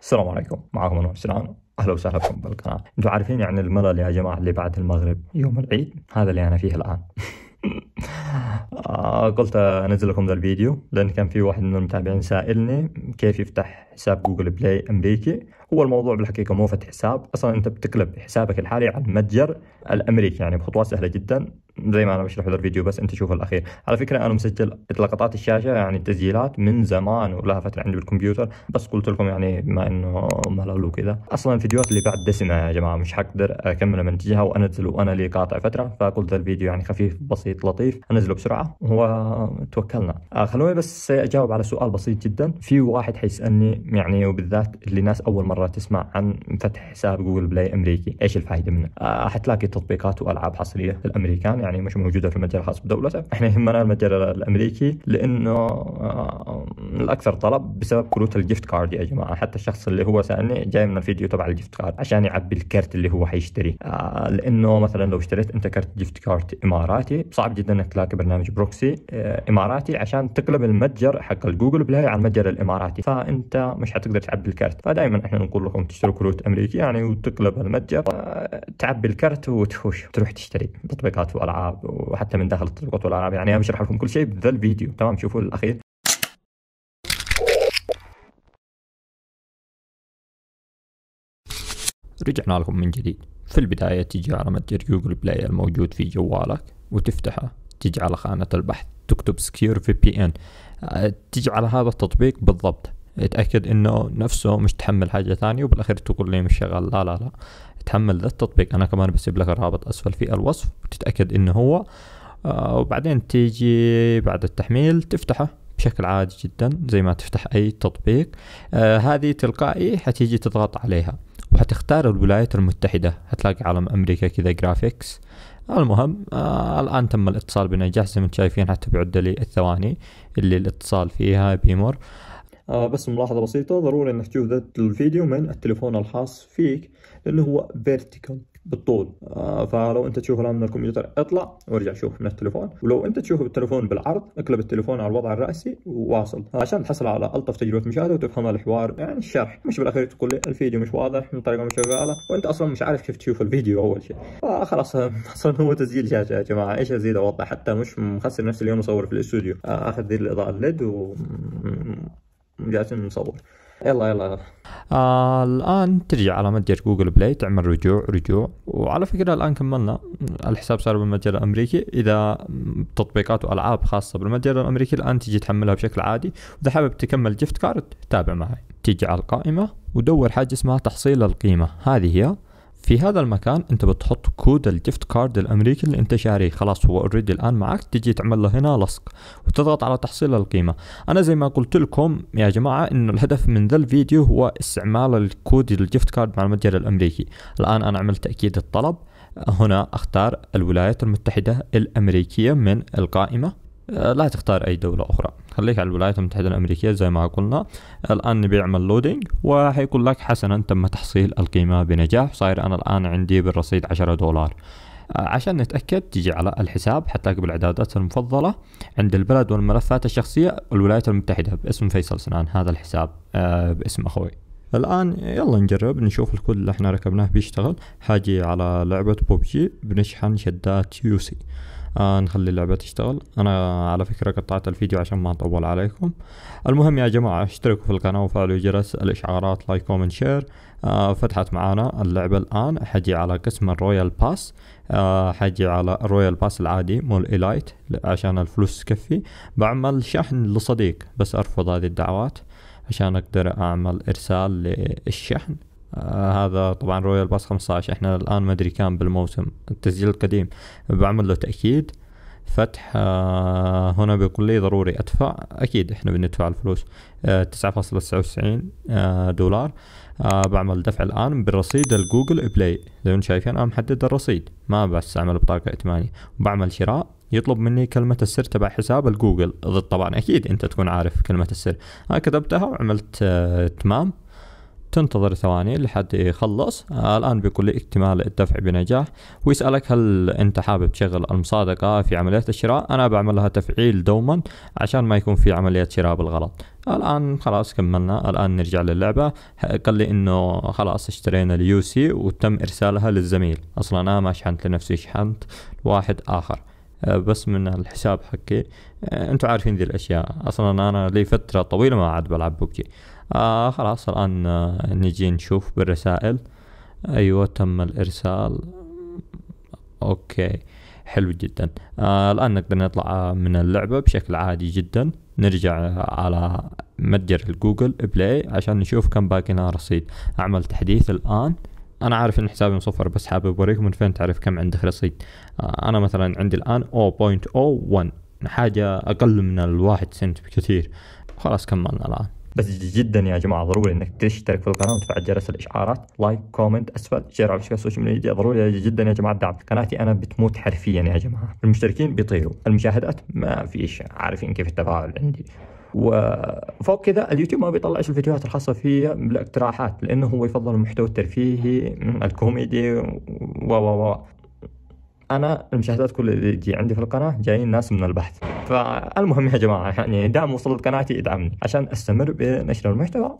السلام عليكم معكم انور سنان اهلا وسهلا بكم بالقناه انتم عارفين يعني الملل يا جماعه اللي بعد المغرب يوم العيد هذا اللي انا فيه الان آه، قلت انزل لكم ذا الفيديو لان كان في واحد من المتابعين سائلني كيف يفتح حساب جوجل بلاي امريكي هو الموضوع بالحقيقه مو فتح حساب اصلا انت بتقلب حسابك الحالي على المتجر الامريكي يعني بخطوات سهله جدا زي ما انا بشرح هذا الفيديو بس انت شوف الاخير على فكره انا مسجل لقطات الشاشه يعني التسجيلات من زمان ولها فتره عندي بالكمبيوتر بس قلت لكم يعني بما انه ملل وكذا اصلا الفيديوهات اللي بعد دسمه يا جماعه مش حقدر اكمل منتجها وانزل وانا لي قاطع فتره فقلت الفيديو يعني خفيف بسيط لطيف انزله بسرعه وتوكلنا آه، خلوني بس اجاوب على سؤال بسيط جدا في واحد حيسالني يعني وبالذات اللي ناس اول مره مرة تسمع عن فتح حساب جوجل بلاي أمريكي إيش الفائدة منه آه، حتلاقي تطبيقات وألعاب حصرية الأمريكان يعني مش موجودة في المتجر الخاص بدولته إحنا يهمنا المتجر الأمريكي لأنه آه، الأكثر طلب بسبب كروت الجيفت كارد يا جماعة حتى الشخص اللي هو سألني جاي من الفيديو تبع الجيفت كارد عشان يعبي الكرت اللي هو حيشتريه آه، لأنه مثلا لو اشتريت أنت كرت جيفت كارد إماراتي صعب جدا أنك تلاقي برنامج بروكسي إماراتي عشان تقلب المتجر حق الجوجل بلاي على المتجر الإماراتي فأنت مش حتقدر تعبي الكرت فدائما احنا نقول لكم تشتروا كروت امريكي يعني وتقلب المتجر تعبي الكرت وتفوش تروح تشتري تطبيقات والعاب وحتى من داخل التطبيقات والالعاب يعني انا بشرح لكم كل شيء بذا الفيديو تمام شوفوا الاخير رجعنا لكم من جديد في البداية تجي على متجر جوجل بلاي الموجود في جوالك وتفتحه تجي على خانة البحث تكتب سكيور في بي ان تجي على هذا التطبيق بالضبط اتاكد انه نفسه مش تحمل حاجه ثانيه وبالاخير تقول لي مش شغال لا لا لا تحمل ذا التطبيق انا كمان بسيب لك الرابط اسفل في الوصف وتتاكد انه هو آه وبعدين تيجي بعد التحميل تفتحه بشكل عادي جدا زي ما تفتح اي تطبيق آه هذه تلقائي حتيجي تضغط عليها وحتختار الولايات المتحدة حتلاقي علم أمريكا كذا جرافيكس المهم آه الآن تم الاتصال بنجاح زي ما انتم شايفين حتى بعد لي الثواني اللي الاتصال فيها بيمر آه، بس ملاحظة بسيطة ضروري انك تشوف ذات الفيديو من التليفون الخاص فيك لانه هو فيرتيكال بالطول آه، فلو انت تشوفه الان من الكمبيوتر اطلع وارجع شوف من التليفون ولو انت تشوفه بالتليفون بالعرض اقلب التليفون على الوضع الرأسي وواصل عشان تحصل على الطف تجربه مشاهده وتفهم الحوار يعني الشرح مش بالاخير تقول لي الفيديو مش واضح الطريقه مش شغاله وانت اصلا مش عارف كيف تشوف الفيديو اول شيء فخلاص آه، اصلا هو تسجيل شاشه يا جماعه ايش ازيد اوضح حتى مش مخسر نفسي اليوم اصور في الاستوديو اخذ ذي الاضاءه الليد و جالسين نصور يلا يلا يلا آه الان ترجع على متجر جوجل بلاي تعمل رجوع رجوع وعلى فكره الان كملنا الحساب صار بالمتجر الامريكي اذا تطبيقات والعاب خاصه بالمتجر الامريكي الان تجي تحملها بشكل عادي واذا حابب تكمل جفت كارد تابع معي تيجي على القائمه ودور حاجه اسمها تحصيل القيمه هذه هي في هذا المكان انت بتحط كود الجفت كارد الامريكي اللي انت شاريه خلاص هو اوريدي الان معك تجي تعمل له هنا لصق وتضغط على تحصيل القيمه انا زي ما قلت لكم يا جماعه انه الهدف من ذا الفيديو هو استعمال الكود الجفت كارد مع المتجر الامريكي الان انا عملت تاكيد الطلب هنا اختار الولايات المتحده الامريكيه من القائمه لا تختار اي دوله اخرى خليك على الولايات المتحده الامريكيه زي ما قلنا الان بيعمل لودينج وحيقول لك حسنا تم تحصيل القيمه بنجاح صاير انا الان عندي بالرصيد 10 دولار آه، عشان نتأكد تجي على الحساب حتلاقي بالإعدادات المفضلة عند البلد والملفات الشخصية الولايات المتحدة باسم فيصل سنان هذا الحساب آه، باسم أخوي الآن يلا نجرب نشوف الكود اللي احنا ركبناه بيشتغل حاجي على لعبة بوبجي بنشحن شدات يوسي آه نخلي اللعبة تشتغل أنا على فكرة قطعت الفيديو عشان ما أطول عليكم المهم يا جماعة اشتركوا في القناة وفعلوا جرس الإشعارات لايك كومنت شير آه فتحت معانا اللعبة الآن حجي على قسم الرويال باس آه حجي على الرويال باس العادي مو الإلايت عشان الفلوس تكفي بعمل شحن لصديق بس أرفض هذه الدعوات عشان أقدر أعمل إرسال للشحن آه، هذا طبعا رويال باس 15 احنا الان ما ادري كام بالموسم التسجيل القديم بعمل له تاكيد فتح آه، هنا بيقول لي ضروري ادفع اكيد احنا بندفع الفلوس 9.99 آه، دولار بعمل دفع الان بالرصيد الجوجل بلاي زي ما شايفين انا محدد الرصيد ما بستعمل بطاقه ائتمانيه وبعمل شراء يطلب مني كلمة السر تبع حساب الجوجل ضد طبعا أكيد أنت تكون عارف كلمة السر أنا كتبتها وعملت تمام تنتظر ثواني لحد يخلص آه، الآن بيقول لي اكتمال الدفع بنجاح ويسألك هل أنت حابب تشغل المصادقة في عملية الشراء أنا بعمل لها تفعيل دوما عشان ما يكون في عملية شراء بالغلط الآن خلاص كملنا الآن نرجع للعبة قال لي إنه خلاص اشترينا اليو سي وتم إرسالها للزميل أصلا أنا ما شحنت لنفسي شحنت واحد آخر آه، بس من الحساب حقي آه، انتم عارفين ذي الاشياء اصلا انا لي فتره طويله ما عاد بلعب ببجي آه خلاص الآن آه، نجي نشوف بالرسائل أيوة تم الإرسال أوكي حلو جدا آه الآن نقدر نطلع من اللعبة بشكل عادي جدا نرجع على متجر الجوجل بلاي عشان نشوف كم باقي لنا رصيد أعمل تحديث الآن انا عارف ان حسابي مصفر بس حابب اوريكم من فين تعرف كم عندك رصيد آه، انا مثلا عندي الان 0.01 حاجه اقل من الواحد سنت بكثير خلاص كملنا الان بس جدا يا جماعه ضروري انك تشترك في القناه وتفعل جرس الاشعارات لايك كومنت اسفل شير على السوشيال ميديا ضروري جدا يا جماعه دعم قناتي انا بتموت حرفيا يا جماعه المشتركين بيطيروا المشاهدات ما فيش عارفين كيف التفاعل عندي وفوق كذا اليوتيوب ما بيطلعش الفيديوهات الخاصة فيا بالاقتراحات لأنه هو يفضل المحتوى الترفيهي الكوميدي و و و انا المشاهدات كل اللي تجي عندي في القناه جايين ناس من البحث فالمهم يا جماعه يعني دام وصلت قناتي ادعمني عشان استمر بنشر المحتوى